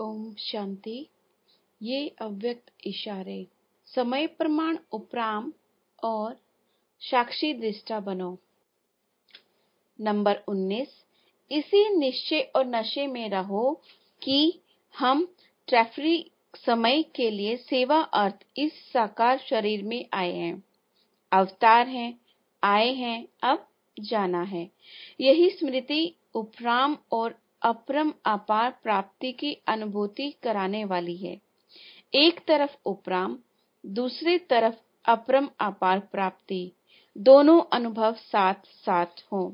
ओम शांति ये अव्यक्त इशारे समय प्रमाण उपराम और साक्षी दृष्टा बनो नंबर 19 इसी निश्चय और नशे में रहो कि हम ट्रैफिक समय के लिए सेवा अर्थ इस साकार शरीर में आए हैं अवतार हैं आए हैं अब जाना है यही स्मृति उपराम और अपरम अपार प्राप्ति की अनुभूति कराने वाली है एक तरफ उपराम दूसरी तरफ अपरम अपार प्राप्ति दोनों अनुभव साथ साथ हों